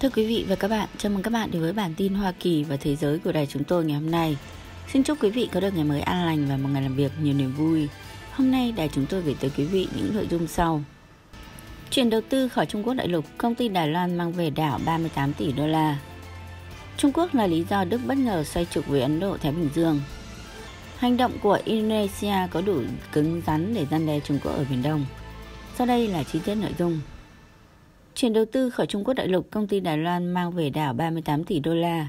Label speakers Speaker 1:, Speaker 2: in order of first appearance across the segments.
Speaker 1: Thưa quý vị và các bạn, chào mừng các bạn đến với bản tin Hoa Kỳ và thế giới của đài chúng tôi ngày hôm nay. Xin chúc quý vị có được ngày mới an lành và một ngày làm việc nhiều niềm vui. Hôm nay đài chúng tôi gửi tới quý vị những nội dung sau. Chuyển đầu tư khỏi Trung Quốc đại lục, công ty Đài Loan mang về đảo 38 tỷ đô la. Trung Quốc là lý do Đức bất ngờ xoay trục với Ấn Độ Thái Bình Dương. Hành động của Indonesia có đủ cứng rắn để gian đe Trung Quốc ở Biển Đông. Sau đây là chi tiết nội dung. Chuyển đầu tư khỏi Trung Quốc đại lục, công ty Đài Loan mang về đảo 38 tỷ đô la.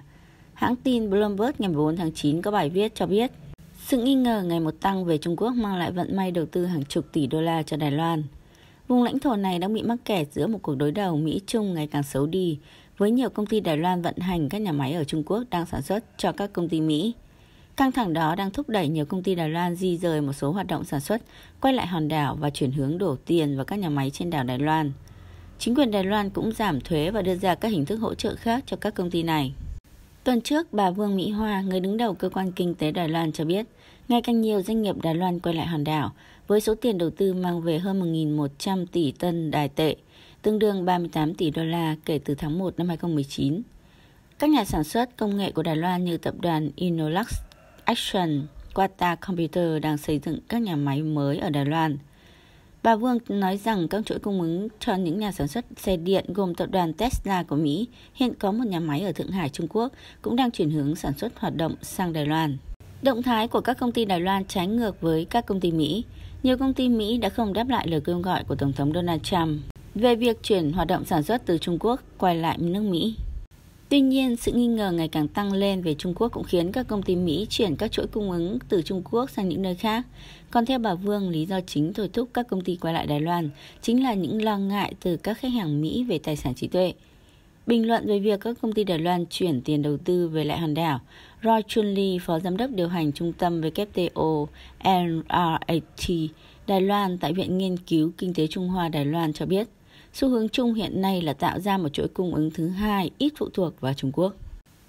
Speaker 1: Hãng tin Bloomberg ngày 14 tháng 9 có bài viết cho biết, sự nghi ngờ ngày một tăng về Trung Quốc mang lại vận may đầu tư hàng chục tỷ đô la cho Đài Loan. Vùng lãnh thổ này đang bị mắc kẹt giữa một cuộc đối đầu Mỹ-Trung ngày càng xấu đi, với nhiều công ty Đài Loan vận hành các nhà máy ở Trung Quốc đang sản xuất cho các công ty Mỹ. Căng thẳng đó đang thúc đẩy nhiều công ty Đài Loan di rời một số hoạt động sản xuất, quay lại hòn đảo và chuyển hướng đổ tiền vào các nhà máy trên đảo Đài Loan – Chính quyền Đài Loan cũng giảm thuế và đưa ra các hình thức hỗ trợ khác cho các công ty này. Tuần trước, bà Vương Mỹ Hoa, người đứng đầu cơ quan kinh tế Đài Loan cho biết, ngày càng nhiều doanh nghiệp Đài Loan quay lại hòn đảo với số tiền đầu tư mang về hơn 1.100 tỷ tân đài tệ, tương đương 38 tỷ đô la kể từ tháng 1 năm 2019. Các nhà sản xuất công nghệ của Đài Loan như tập đoàn Inolux, Action, Quata Computer đang xây dựng các nhà máy mới ở Đài Loan – Bà Vương nói rằng các chuỗi cung ứng cho những nhà sản xuất xe điện gồm tập đoàn Tesla của Mỹ hiện có một nhà máy ở Thượng Hải, Trung Quốc cũng đang chuyển hướng sản xuất hoạt động sang Đài Loan. Động thái của các công ty Đài Loan trái ngược với các công ty Mỹ. Nhiều công ty Mỹ đã không đáp lại lời kêu gọi của Tổng thống Donald Trump về việc chuyển hoạt động sản xuất từ Trung Quốc quay lại nước Mỹ. Tuy nhiên, sự nghi ngờ ngày càng tăng lên về Trung Quốc cũng khiến các công ty Mỹ chuyển các chuỗi cung ứng từ Trung Quốc sang những nơi khác. Còn theo bà Vương, lý do chính thôi thúc các công ty quay lại Đài Loan chính là những lo ngại từ các khách hàng Mỹ về tài sản trí tuệ. Bình luận về việc các công ty Đài Loan chuyển tiền đầu tư về lại hòn đảo, Roy Chun Lee, phó giám đốc điều hành trung tâm WTO NRAT Đài Loan tại Viện Nghiên cứu Kinh tế Trung Hoa Đài Loan cho biết, Xu hướng chung hiện nay là tạo ra một chuỗi cung ứng thứ hai ít phụ thuộc vào Trung Quốc.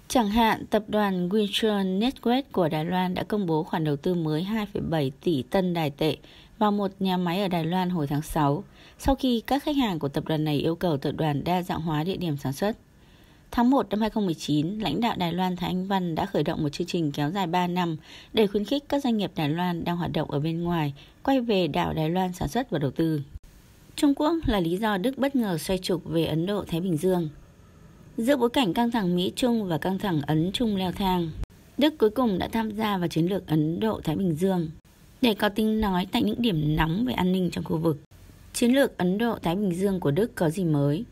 Speaker 1: Chẳng hạn, tập đoàn Winchon Network của Đài Loan đã công bố khoản đầu tư mới 2,7 tỷ tân đài tệ vào một nhà máy ở Đài Loan hồi tháng 6, sau khi các khách hàng của tập đoàn này yêu cầu tập đoàn đa dạng hóa địa điểm sản xuất. Tháng 1 năm 2019, lãnh đạo Đài Loan Thái Anh Văn đã khởi động một chương trình kéo dài 3 năm để khuyến khích các doanh nghiệp Đài Loan đang hoạt động ở bên ngoài quay về đảo Đài Loan sản xuất và đầu tư. Trung Quốc là lý do Đức bất ngờ xoay trục về Ấn Độ-Thái Bình Dương. Giữa bối cảnh căng thẳng Mỹ-Trung và căng thẳng Ấn-Trung leo thang, Đức cuối cùng đã tham gia vào chiến lược Ấn Độ-Thái Bình Dương để có tiếng nói tại những điểm nóng về an ninh trong khu vực. Chiến lược Ấn Độ-Thái Bình Dương của Đức có gì mới?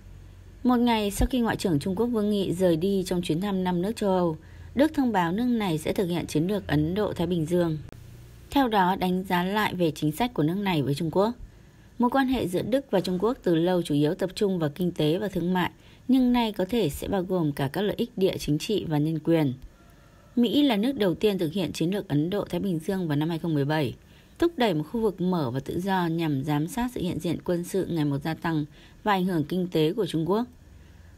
Speaker 1: Một ngày sau khi Ngoại trưởng Trung Quốc Vương Nghị rời đi trong chuyến thăm năm nước châu Âu, Đức thông báo nước này sẽ thực hiện chiến lược Ấn Độ-Thái Bình Dương. Theo đó, đánh giá lại về chính sách của nước này với Trung Quốc. Mối quan hệ giữa Đức và Trung Quốc từ lâu chủ yếu tập trung vào kinh tế và thương mại, nhưng nay có thể sẽ bao gồm cả các lợi ích địa chính trị và nhân quyền. Mỹ là nước đầu tiên thực hiện chiến lược Ấn Độ-Thái Bình Dương vào năm 2017, thúc đẩy một khu vực mở và tự do nhằm giám sát sự hiện diện quân sự ngày một gia tăng và ảnh hưởng kinh tế của Trung Quốc.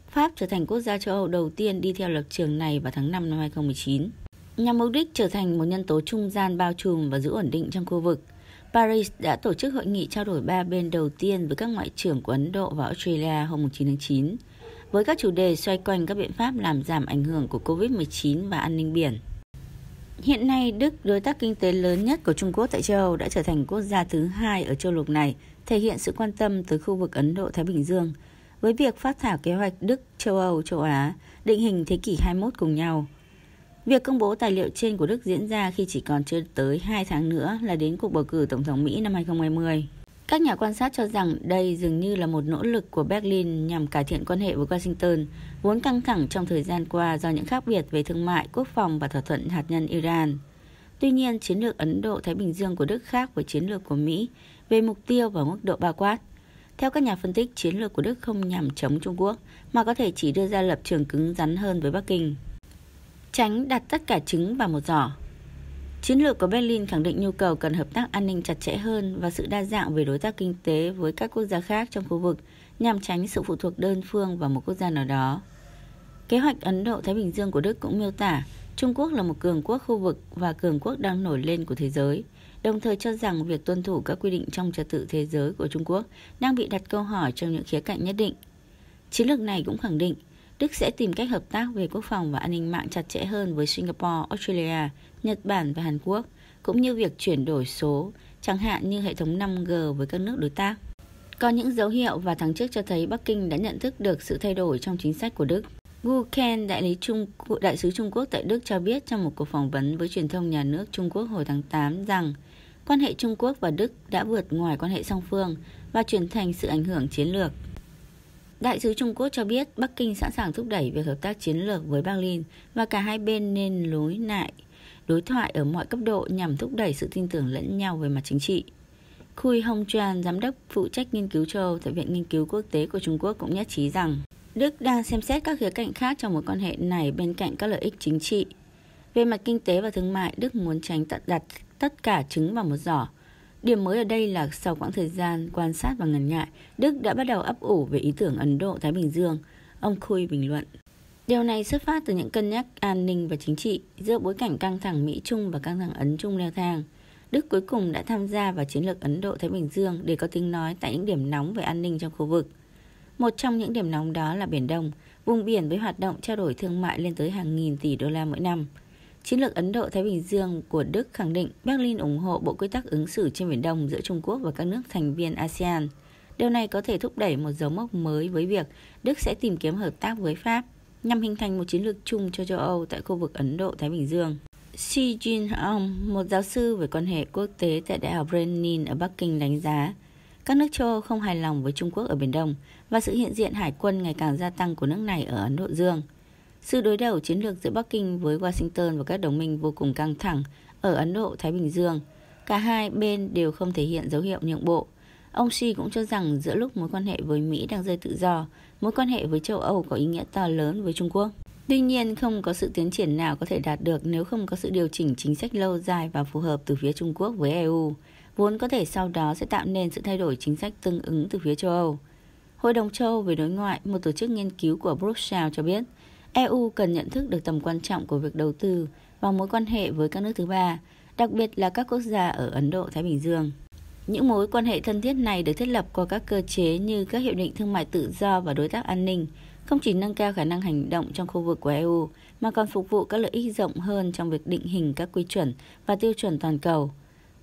Speaker 1: Pháp trở thành quốc gia châu Âu đầu tiên đi theo lập trường này vào tháng 5 năm 2019, nhằm mục đích trở thành một nhân tố trung gian bao trùm và giữ ổn định trong khu vực – Paris đã tổ chức hội nghị trao đổi ba bên đầu tiên với các ngoại trưởng của Ấn Độ và Australia hôm 9 tháng 9, với các chủ đề xoay quanh các biện pháp làm giảm ảnh hưởng của COVID-19 và an ninh biển. Hiện nay, Đức, đối tác kinh tế lớn nhất của Trung Quốc tại châu Âu, đã trở thành quốc gia thứ hai ở châu lục này, thể hiện sự quan tâm tới khu vực Ấn Độ-Thái Bình Dương, với việc phát thảo kế hoạch Đức, châu Âu, châu Á, định hình thế kỷ 21 cùng nhau – Việc công bố tài liệu trên của Đức diễn ra khi chỉ còn chưa tới 2 tháng nữa là đến cuộc bầu cử Tổng thống Mỹ năm 2020. Các nhà quan sát cho rằng đây dường như là một nỗ lực của Berlin nhằm cải thiện quan hệ với Washington, vốn căng thẳng trong thời gian qua do những khác biệt về thương mại, quốc phòng và thỏa thuận hạt nhân Iran. Tuy nhiên, chiến lược Ấn Độ-Thái Bình Dương của Đức khác với chiến lược của Mỹ về mục tiêu và mức độ bao quát. Theo các nhà phân tích, chiến lược của Đức không nhằm chống Trung Quốc, mà có thể chỉ đưa ra lập trường cứng rắn hơn với Bắc Kinh tránh đặt tất cả trứng vào một giỏ. Chiến lược của Berlin khẳng định nhu cầu cần hợp tác an ninh chặt chẽ hơn và sự đa dạng về đối tác kinh tế với các quốc gia khác trong khu vực nhằm tránh sự phụ thuộc đơn phương vào một quốc gia nào đó. Kế hoạch Ấn Độ-Thái Bình Dương của Đức cũng miêu tả Trung Quốc là một cường quốc khu vực và cường quốc đang nổi lên của thế giới, đồng thời cho rằng việc tuân thủ các quy định trong trật tự thế giới của Trung Quốc đang bị đặt câu hỏi trong những khía cạnh nhất định. Chiến lược này cũng khẳng định Đức sẽ tìm cách hợp tác về quốc phòng và an ninh mạng chặt chẽ hơn với Singapore, Australia, Nhật Bản và Hàn Quốc, cũng như việc chuyển đổi số, chẳng hạn như hệ thống 5G với các nước đối tác. Có những dấu hiệu và tháng trước cho thấy Bắc Kinh đã nhận thức được sự thay đổi trong chính sách của Đức. Gu Ken, đại, lý Trung, đại sứ Trung Quốc tại Đức cho biết trong một cuộc phỏng vấn với truyền thông nhà nước Trung Quốc hồi tháng 8 rằng quan hệ Trung Quốc và Đức đã vượt ngoài quan hệ song phương và chuyển thành sự ảnh hưởng chiến lược. Đại sứ Trung Quốc cho biết Bắc Kinh sẵn sàng thúc đẩy việc hợp tác chiến lược với Berlin và cả hai bên nên lối lại đối thoại ở mọi cấp độ nhằm thúc đẩy sự tin tưởng lẫn nhau về mặt chính trị. Khui Hong Chuan, giám đốc phụ trách nghiên cứu châu Âu tại Viện Nghiên cứu Quốc tế của Trung Quốc cũng nhất trí rằng Đức đang xem xét các khía cạnh khác trong mối quan hệ này bên cạnh các lợi ích chính trị. Về mặt kinh tế và thương mại, Đức muốn tránh tận đặt tất cả trứng vào một giỏ – Điểm mới ở đây là sau quãng thời gian quan sát và ngần ngại, Đức đã bắt đầu ấp ủ về ý tưởng Ấn Độ-Thái Bình Dương. Ông Khui bình luận. Điều này xuất phát từ những cân nhắc an ninh và chính trị giữa bối cảnh căng thẳng Mỹ-Trung và căng thẳng Ấn-Trung leo thang. Đức cuối cùng đã tham gia vào chiến lược Ấn Độ-Thái Bình Dương để có tiếng nói tại những điểm nóng về an ninh trong khu vực. Một trong những điểm nóng đó là Biển Đông, vùng biển với hoạt động trao đổi thương mại lên tới hàng nghìn tỷ đô la mỗi năm – Chiến lược Ấn Độ-Thái Bình Dương của Đức khẳng định Berlin ủng hộ bộ quy tắc ứng xử trên Biển Đông giữa Trung Quốc và các nước thành viên ASEAN. Điều này có thể thúc đẩy một dấu mốc mới với việc Đức sẽ tìm kiếm hợp tác với Pháp nhằm hình thành một chiến lược chung cho châu Âu tại khu vực Ấn Độ-Thái Bình Dương. Xi Jin một giáo sư về quan hệ quốc tế tại Đại học Brenin ở Bắc Kinh đánh giá, các nước châu Âu không hài lòng với Trung Quốc ở Biển Đông và sự hiện diện hải quân ngày càng gia tăng của nước này ở Ấn Độ Dương – sự đối đầu chiến lược giữa Bắc Kinh với Washington và các đồng minh vô cùng căng thẳng ở Ấn Độ, Thái Bình Dương. Cả hai bên đều không thể hiện dấu hiệu nhượng bộ. Ông Xi cũng cho rằng giữa lúc mối quan hệ với Mỹ đang rơi tự do, mối quan hệ với châu Âu có ý nghĩa to lớn với Trung Quốc. Tuy nhiên, không có sự tiến triển nào có thể đạt được nếu không có sự điều chỉnh chính sách lâu dài và phù hợp từ phía Trung Quốc với EU, vốn có thể sau đó sẽ tạo nên sự thay đổi chính sách tương ứng từ phía châu Âu. Hội đồng châu về đối ngoại, một tổ chức nghiên cứu của Brussels cho biết, EU cần nhận thức được tầm quan trọng của việc đầu tư vào mối quan hệ với các nước thứ ba, đặc biệt là các quốc gia ở Ấn Độ Thái Bình Dương. Những mối quan hệ thân thiết này được thiết lập qua các cơ chế như các hiệp định thương mại tự do và đối tác an ninh, không chỉ nâng cao khả năng hành động trong khu vực của EU mà còn phục vụ các lợi ích rộng hơn trong việc định hình các quy chuẩn và tiêu chuẩn toàn cầu.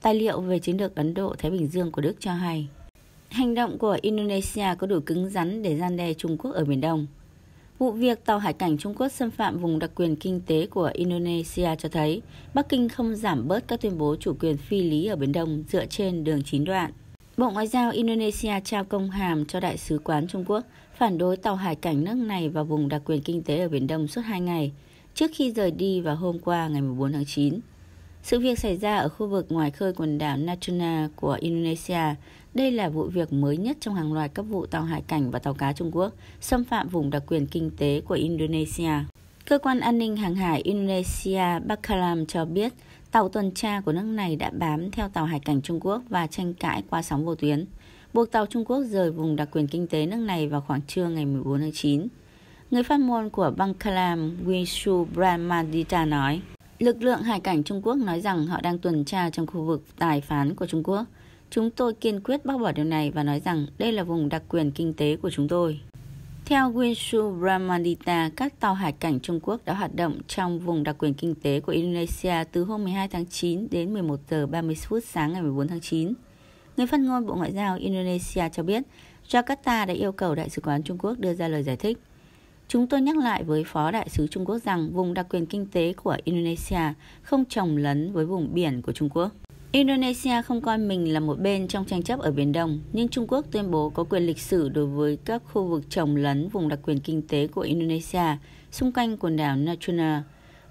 Speaker 1: Tài liệu về chiến lược Ấn Độ Thái Bình Dương của Đức cho hay, hành động của Indonesia có đủ cứng rắn để gian đe Trung Quốc ở Biển Đông. Vụ việc tàu hải cảnh Trung Quốc xâm phạm vùng đặc quyền kinh tế của Indonesia cho thấy Bắc Kinh không giảm bớt các tuyên bố chủ quyền phi lý ở Biển Đông dựa trên đường chín đoạn. Bộ Ngoại giao Indonesia trao công hàm cho Đại sứ quán Trung Quốc phản đối tàu hải cảnh nước này vào vùng đặc quyền kinh tế ở Biển Đông suốt 2 ngày, trước khi rời đi vào hôm qua ngày 14 tháng 9. Sự việc xảy ra ở khu vực ngoài khơi quần đảo Natuna của Indonesia đây là vụ việc mới nhất trong hàng loạt các vụ tàu hải cảnh và tàu cá Trung Quốc xâm phạm vùng đặc quyền kinh tế của Indonesia. Cơ quan an ninh hàng hải Indonesia Bakalam cho biết tàu tuần tra của nước này đã bám theo tàu hải cảnh Trung Quốc và tranh cãi qua sóng vô tuyến, buộc tàu Trung Quốc rời vùng đặc quyền kinh tế nước này vào khoảng trưa ngày 14 tháng 9. Người phát ngôn của Bangkalam Wishu Brahmadita nói, lực lượng hải cảnh Trung Quốc nói rằng họ đang tuần tra trong khu vực tài phán của Trung Quốc. Chúng tôi kiên quyết bác bỏ điều này và nói rằng đây là vùng đặc quyền kinh tế của chúng tôi. Theo Winshu Brahmanita, các tàu hải cảnh Trung Quốc đã hoạt động trong vùng đặc quyền kinh tế của Indonesia từ hôm 12 tháng 9 đến 11 giờ 30 phút sáng ngày 14 tháng 9. Người phát ngôn Bộ Ngoại giao Indonesia cho biết, Jakarta đã yêu cầu Đại sứ quán Trung Quốc đưa ra lời giải thích. Chúng tôi nhắc lại với Phó Đại sứ Trung Quốc rằng vùng đặc quyền kinh tế của Indonesia không trồng lấn với vùng biển của Trung Quốc. Indonesia không coi mình là một bên trong tranh chấp ở Biển Đông, nhưng Trung Quốc tuyên bố có quyền lịch sử đối với các khu vực trồng lấn vùng đặc quyền kinh tế của Indonesia xung quanh quần đảo Natuna.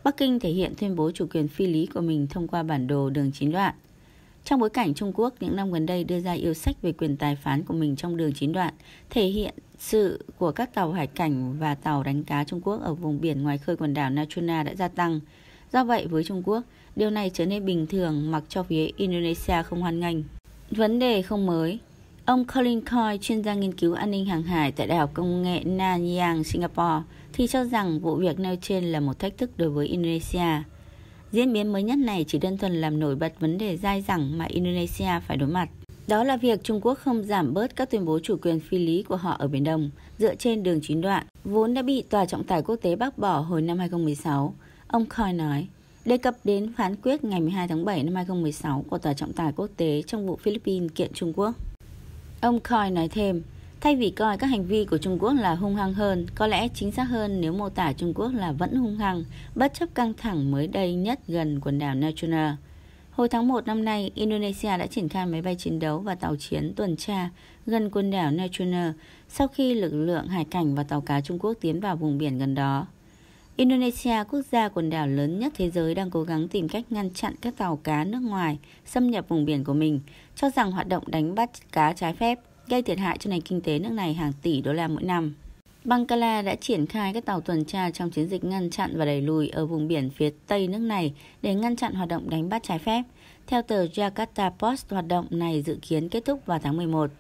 Speaker 1: Bắc Kinh thể hiện tuyên bố chủ quyền phi lý của mình thông qua bản đồ đường chín đoạn. Trong bối cảnh Trung Quốc những năm gần đây đưa ra yêu sách về quyền tài phán của mình trong đường chín đoạn, thể hiện sự của các tàu hải cảnh và tàu đánh cá Trung Quốc ở vùng biển ngoài khơi quần đảo Natuna đã gia tăng. Do vậy với Trung Quốc, điều này trở nên bình thường mặc cho phía Indonesia không hoan nghênh. Vấn đề không mới Ông Colin Coy, chuyên gia nghiên cứu an ninh hàng hải tại Đại học Công nghệ Nanyang, Singapore, thì cho rằng vụ việc nêu trên là một thách thức đối với Indonesia. Diễn biến mới nhất này chỉ đơn thuần làm nổi bật vấn đề dai dẳng mà Indonesia phải đối mặt. Đó là việc Trung Quốc không giảm bớt các tuyên bố chủ quyền phi lý của họ ở Biển Đông dựa trên đường chín đoạn, vốn đã bị Tòa trọng tài quốc tế bác bỏ hồi năm 2016 Ông Khoi nói, đề cập đến phán quyết ngày 12 tháng 7 năm 2016 của Tòa trọng tài quốc tế trong vụ Philippines kiện Trung Quốc. Ông Khoi nói thêm, thay vì coi các hành vi của Trung Quốc là hung hăng hơn, có lẽ chính xác hơn nếu mô tả Trung Quốc là vẫn hung hăng, bất chấp căng thẳng mới đây nhất gần quần đảo Natuna. Hồi tháng 1 năm nay, Indonesia đã triển khai máy bay chiến đấu và tàu chiến tuần tra gần quần đảo Natuna sau khi lực lượng hải cảnh và tàu cá Trung Quốc tiến vào vùng biển gần đó. Indonesia, quốc gia quần đảo lớn nhất thế giới đang cố gắng tìm cách ngăn chặn các tàu cá nước ngoài xâm nhập vùng biển của mình, cho rằng hoạt động đánh bắt cá trái phép gây thiệt hại cho nền kinh tế nước này hàng tỷ đô la mỗi năm. Bangkala đã triển khai các tàu tuần tra trong chiến dịch ngăn chặn và đẩy lùi ở vùng biển phía tây nước này để ngăn chặn hoạt động đánh bắt trái phép. Theo tờ Jakarta Post, hoạt động này dự kiến kết thúc vào tháng 11.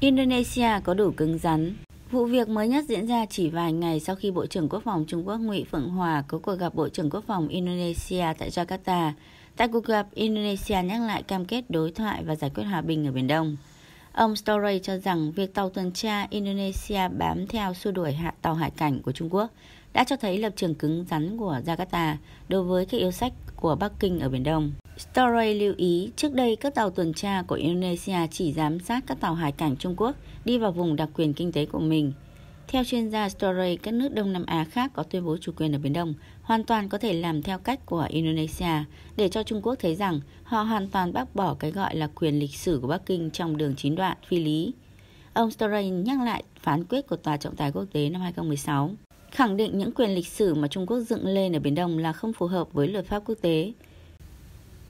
Speaker 1: Indonesia có đủ cứng rắn Vụ việc mới nhất diễn ra chỉ vài ngày sau khi Bộ trưởng Quốc phòng Trung Quốc Ngụy Phượng Hòa có cuộc gặp Bộ trưởng Quốc phòng Indonesia tại Jakarta. Tại cuộc gặp, Indonesia nhắc lại cam kết đối thoại và giải quyết hòa bình ở Biển Đông. Ông Story cho rằng việc tàu tuần tra Indonesia bám theo xua đuổi hạ tàu hải cảnh của Trung Quốc đã cho thấy lập trường cứng rắn của Jakarta đối với các yêu sách của Bắc Kinh ở Biển Đông. Story lưu ý, trước đây các tàu tuần tra của Indonesia chỉ giám sát các tàu hải cảnh Trung Quốc đi vào vùng đặc quyền kinh tế của mình. Theo chuyên gia Story, các nước Đông Nam Á khác có tuyên bố chủ quyền ở Biển Đông hoàn toàn có thể làm theo cách của Indonesia để cho Trung Quốc thấy rằng họ hoàn toàn bác bỏ cái gọi là quyền lịch sử của Bắc Kinh trong đường chín đoạn phi lý. Ông Story nhắc lại phán quyết của Tòa trọng tài quốc tế năm 2016 khẳng định những quyền lịch sử mà Trung Quốc dựng lên ở Biển Đông là không phù hợp với luật pháp quốc tế.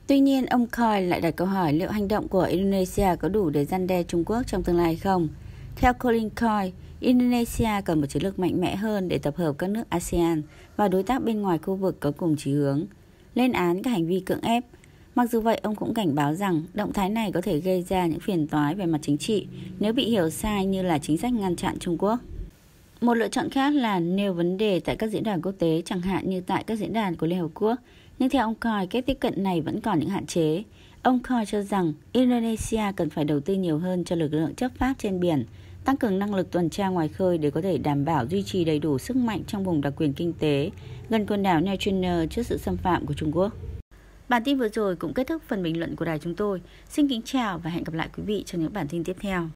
Speaker 1: Tuy nhiên, ông Khoi lại đặt câu hỏi liệu hành động của Indonesia có đủ để gian đe Trung Quốc trong tương lai không? Theo Colin Khoi, Indonesia cần một chiến lược mạnh mẽ hơn để tập hợp các nước ASEAN và đối tác bên ngoài khu vực có cùng chí hướng, lên án các hành vi cưỡng ép. Mặc dù vậy, ông cũng cảnh báo rằng động thái này có thể gây ra những phiền toái về mặt chính trị nếu bị hiểu sai như là chính sách ngăn chặn Trung Quốc. Một lựa chọn khác là nêu vấn đề tại các diễn đàn quốc tế, chẳng hạn như tại các diễn đàn của Liên Hợp Quốc. Nhưng theo ông Khoi, cách tiếp cận này vẫn còn những hạn chế. Ông Khoi cho rằng Indonesia cần phải đầu tư nhiều hơn cho lực lượng chấp pháp trên biển, tăng cường năng lực tuần tra ngoài khơi để có thể đảm bảo duy trì đầy đủ sức mạnh trong vùng đặc quyền kinh tế gần quần đảo Neutrino trước sự xâm phạm của Trung Quốc. Bản tin vừa rồi cũng kết thúc phần bình luận của đài chúng tôi. Xin kính chào và hẹn gặp lại quý vị trong những bản tin tiếp theo.